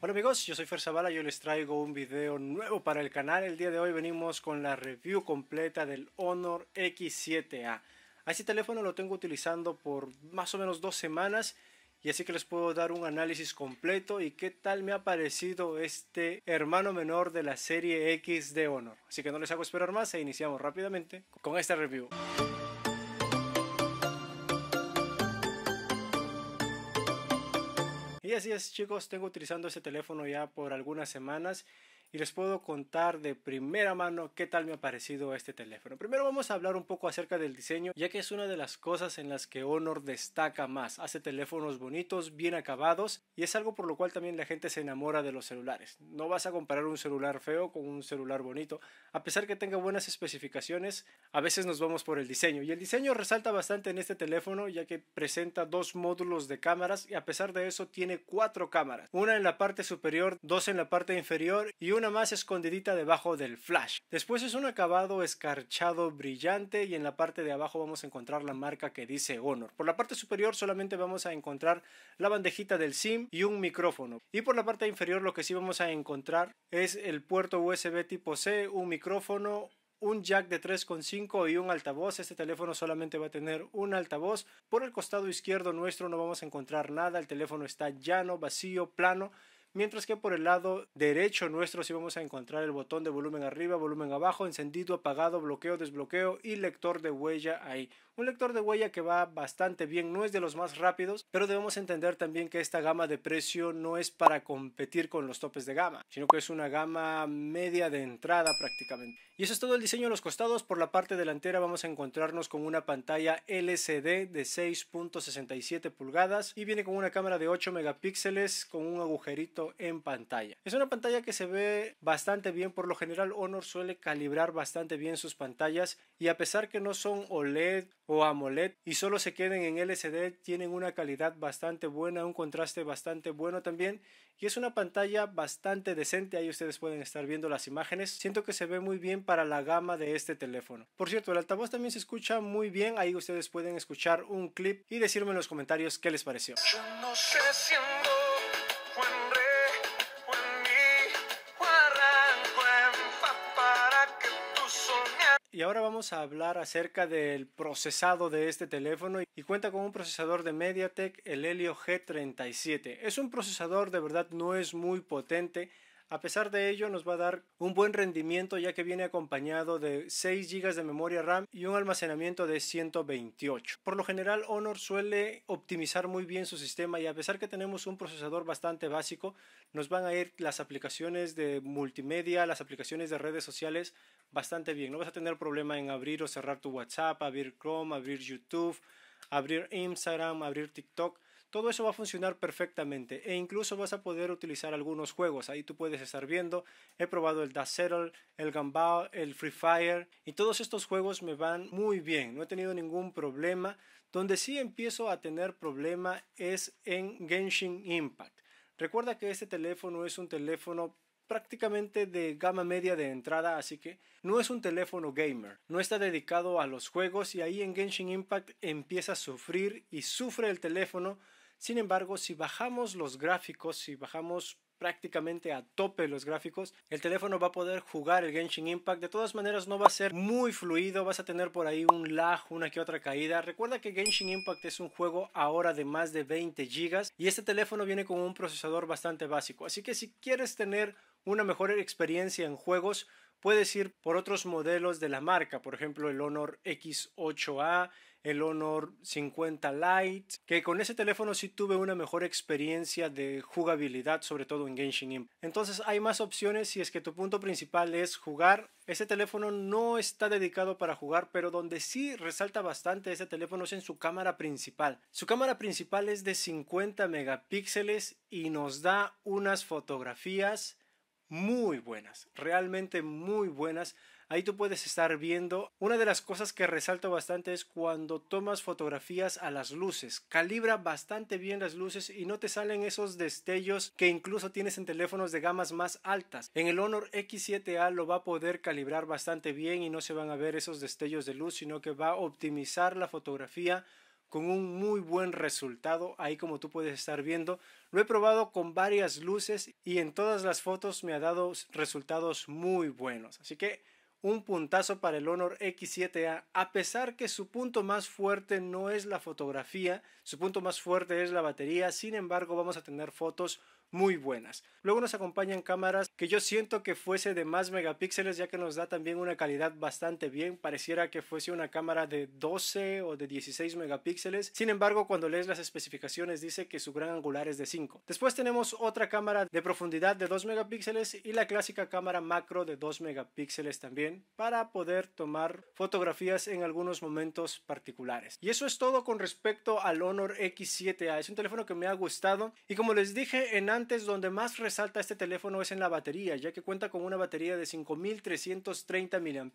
Hola amigos, yo soy Fer Zavala, yo les traigo un video nuevo para el canal. El día de hoy venimos con la review completa del Honor X7A. A este teléfono lo tengo utilizando por más o menos dos semanas y así que les puedo dar un análisis completo y qué tal me ha parecido este hermano menor de la serie X de Honor. Así que no les hago esperar más e iniciamos rápidamente con esta review. Y así es chicos, tengo utilizando este teléfono ya por algunas semanas y les puedo contar de primera mano qué tal me ha parecido este teléfono. Primero vamos a hablar un poco acerca del diseño, ya que es una de las cosas en las que Honor destaca más. Hace teléfonos bonitos, bien acabados y es algo por lo cual también la gente se enamora de los celulares. No vas a comparar un celular feo con un celular bonito, a pesar que tenga buenas especificaciones, a veces nos vamos por el diseño y el diseño resalta bastante en este teléfono ya que presenta dos módulos de cámaras y a pesar de eso tiene cuatro cámaras, una en la parte superior, dos en la parte inferior y una una más escondidita debajo del flash. Después es un acabado escarchado brillante y en la parte de abajo vamos a encontrar la marca que dice Honor. Por la parte superior solamente vamos a encontrar la bandejita del SIM y un micrófono. Y por la parte inferior lo que sí vamos a encontrar es el puerto USB tipo C, un micrófono, un jack de 3.5 y un altavoz. Este teléfono solamente va a tener un altavoz. Por el costado izquierdo nuestro no vamos a encontrar nada. El teléfono está llano, vacío, plano mientras que por el lado derecho nuestro sí vamos a encontrar el botón de volumen arriba, volumen abajo, encendido, apagado, bloqueo, desbloqueo y lector de huella ahí. Un lector de huella que va bastante bien, no es de los más rápidos, pero debemos entender también que esta gama de precio no es para competir con los topes de gama, sino que es una gama media de entrada prácticamente. Y eso es todo el diseño de los costados, por la parte delantera vamos a encontrarnos con una pantalla LCD de 6.67 pulgadas y viene con una cámara de 8 megapíxeles con un agujerito en pantalla. Es una pantalla que se ve bastante bien, por lo general Honor suele calibrar bastante bien sus pantallas y a pesar que no son OLED o AMOLED y solo se queden en LCD, tienen una calidad bastante buena, un contraste bastante bueno también y es una pantalla bastante decente, ahí ustedes pueden estar viendo las imágenes, siento que se ve muy bien para la gama de este teléfono. Por cierto, el altavoz también se escucha muy bien, ahí ustedes pueden escuchar un clip y decirme en los comentarios qué les pareció. Y ahora vamos a hablar acerca del procesado de este teléfono y cuenta con un procesador de MediaTek, el Helio G37. Es un procesador de verdad no es muy potente, a pesar de ello, nos va a dar un buen rendimiento ya que viene acompañado de 6 GB de memoria RAM y un almacenamiento de 128. Por lo general, Honor suele optimizar muy bien su sistema y a pesar que tenemos un procesador bastante básico, nos van a ir las aplicaciones de multimedia, las aplicaciones de redes sociales bastante bien. No vas a tener problema en abrir o cerrar tu WhatsApp, abrir Chrome, abrir YouTube, abrir Instagram, abrir TikTok todo eso va a funcionar perfectamente e incluso vas a poder utilizar algunos juegos. Ahí tú puedes estar viendo, he probado el Dust el Gambao, el Free Fire y todos estos juegos me van muy bien, no he tenido ningún problema. Donde sí empiezo a tener problema es en Genshin Impact. Recuerda que este teléfono es un teléfono prácticamente de gama media de entrada, así que no es un teléfono gamer, no está dedicado a los juegos y ahí en Genshin Impact empieza a sufrir y sufre el teléfono sin embargo, si bajamos los gráficos, si bajamos prácticamente a tope los gráficos. El teléfono va a poder jugar el Genshin Impact. De todas maneras no va a ser muy fluido. Vas a tener por ahí un lag, una que otra caída. Recuerda que Genshin Impact es un juego ahora de más de 20 GB. Y este teléfono viene con un procesador bastante básico. Así que si quieres tener una mejor experiencia en juegos, puedes ir por otros modelos de la marca, por ejemplo el Honor X8A, el Honor 50 Lite, que con ese teléfono sí tuve una mejor experiencia de jugabilidad, sobre todo en Genshin Impact. Entonces hay más opciones si es que tu punto principal es jugar. Ese teléfono no está dedicado para jugar, pero donde sí resalta bastante ese teléfono es en su cámara principal. Su cámara principal es de 50 megapíxeles y nos da unas fotografías muy buenas, realmente muy buenas. Ahí tú puedes estar viendo. Una de las cosas que resalto bastante es cuando tomas fotografías a las luces. Calibra bastante bien las luces y no te salen esos destellos que incluso tienes en teléfonos de gamas más altas. En el Honor X7A lo va a poder calibrar bastante bien y no se van a ver esos destellos de luz, sino que va a optimizar la fotografía con un muy buen resultado, ahí como tú puedes estar viendo. Lo he probado con varias luces y en todas las fotos me ha dado resultados muy buenos. Así que un puntazo para el Honor X7A, a pesar que su punto más fuerte no es la fotografía, su punto más fuerte es la batería, sin embargo vamos a tener fotos muy buenas. Luego nos acompañan cámaras que yo siento que fuese de más megapíxeles ya que nos da también una calidad bastante bien, pareciera que fuese una cámara de 12 o de 16 megapíxeles, sin embargo cuando lees las especificaciones dice que su gran angular es de 5. Después tenemos otra cámara de profundidad de 2 megapíxeles y la clásica cámara macro de 2 megapíxeles también para poder tomar fotografías en algunos momentos particulares. Y eso es todo con respecto al Honor X7A. Es un teléfono que me ha gustado y como les dije en antes, donde más resalta este teléfono es en la batería, ya que cuenta con una batería de 5330 mAh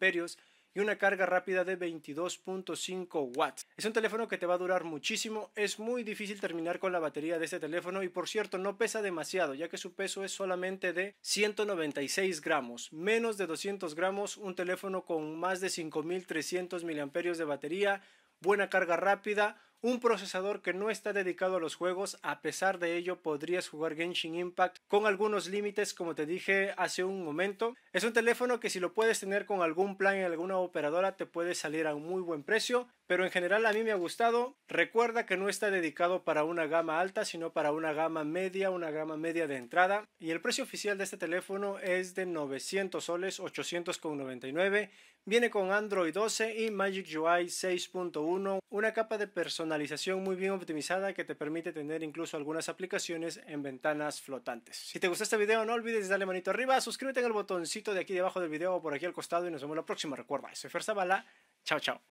y una carga rápida de 22.5 watts. Es un teléfono que te va a durar muchísimo, es muy difícil terminar con la batería de este teléfono y por cierto no pesa demasiado ya que su peso es solamente de 196 gramos, menos de 200 gramos, un teléfono con más de 5300 miliamperios de batería, buena carga rápida, un procesador que no está dedicado a los juegos, a pesar de ello podrías jugar Genshin Impact con algunos límites como te dije hace un momento. Es un teléfono que si lo puedes tener con algún plan en alguna operadora te puede salir a un muy buen precio, pero en general a mí me ha gustado. Recuerda que no está dedicado para una gama alta, sino para una gama media, una gama media de entrada. Y el precio oficial de este teléfono es de 900 soles, 99. Viene con Android 12 y Magic UI 6.1, una capa de personalización muy bien optimizada que te permite tener incluso algunas aplicaciones en ventanas flotantes. Si te gusta este video no olvides darle manito arriba, suscríbete en el botoncito de aquí debajo del video o por aquí al costado y nos vemos la próxima. Recuerda, soy Fer Zavala, chao chao.